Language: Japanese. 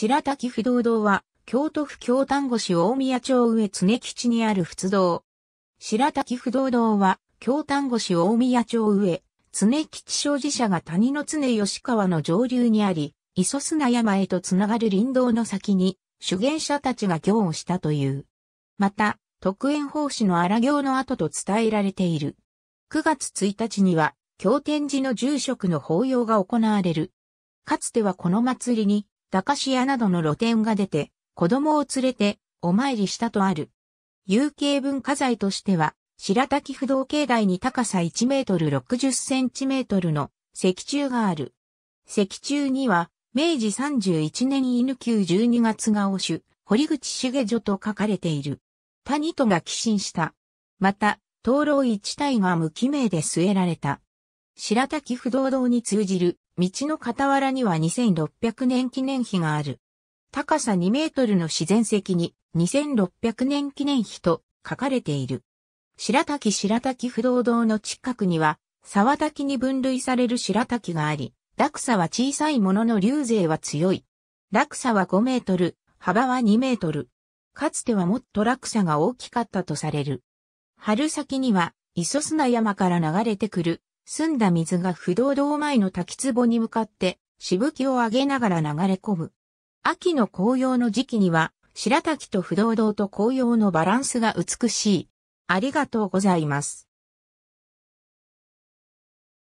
白滝不動堂は、京都府京丹後市大宮町上常吉にある仏堂。白滝不動堂は、京丹後市大宮町上、常吉商事者が谷の常吉川の上流にあり、磯砂山へとつながる林道の先に、修験者たちが行をしたという。また、特縁法師の荒行の後と伝えられている。9月1日には、京天寺の住職の法要が行われる。かつてはこの祭りに、駄菓子屋などの露店が出て、子供を連れてお参りしたとある。有形文化財としては、白滝不動境内に高さ1メートル60センチメートルの石柱がある。石柱には、明治31年犬級12月がお主、堀口茂女と書かれている。谷戸が寄進した。また、灯籠一体が無記名で据えられた。白滝不動堂に通じる道の傍らには2600年記念碑がある。高さ2メートルの自然石に2600年記念碑と書かれている。白滝白滝不動堂の近くには、沢滝に分類される白滝があり、落差は小さいものの流勢は強い。落差は5メートル、幅は2メートル。かつてはもっと落差が大きかったとされる。春先には、磯砂山から流れてくる澄んだ水が不動堂前の滝壺に向かって、しぶきを上げながら流れ込む。秋の紅葉の時期には、白滝と不動堂と紅葉のバランスが美しい。ありがとうございます。